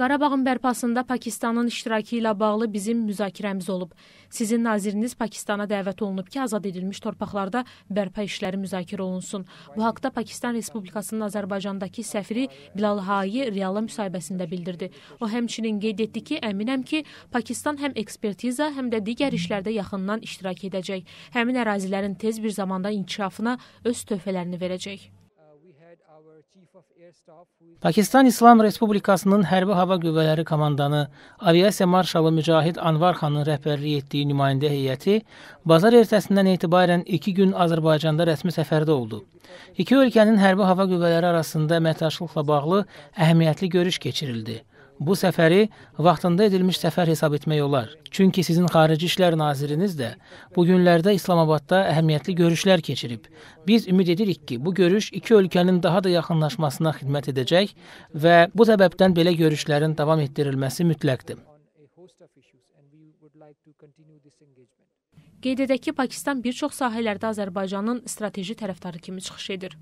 Qarabağın bərpasında Pakistanın iştirakı ilə bağlı bizim müzakirəmiz olub. Sizin naziriniz Pakistana dəvət olunub ki, azad edilmiş torpaqlarda bərpa işləri müzakirə olunsun. Bu haqda Pakistan Respublikasının Azərbaycandakı səfiri Bilal Hayi Reala müsahibəsində bildirdi. O həmçinin qeyd etdi ki, əminəm ki, Pakistan həm ekspertiza, həm də digər işlərdə yaxından iştirak edəcək. Həmin ərazilərin tez bir zamanda inkişafına öz töhfələrini verəcək. Pakistan İslam Respublikasının Hərbi Hava Qüvvələri Komandanı Aviasiya Marşalı Mücahid Anvar xanın rəhbərliyi etdiyi nümayəndə heyəti bazar ertəsindən etibarən iki gün Azərbaycanda rəsmi səfərdə oldu. İki ölkənin hərbi hava qüvvələri arasında əməkdaşlıqla bağlı əhəmiyyətli görüş keçirildi bu səfəri vaxtında edilmiş səfər hesab etmək olar. Çünki sizin xarici işlər naziriniz də bu günlərdə İslamabadda əhəmiyyətli görüşlər keçirib. Biz ümid edirik ki, bu görüş iki ölkənin daha da yaxınlaşmasına xidmət edəcək və bu səbəbdən belə görüşlərin davam etdirilməsi mütləqdir. Qeyd edək ki, Pakistan bir çox sahələrdə Azərbaycanın strateji tərəfdarı kimi çıxış edir.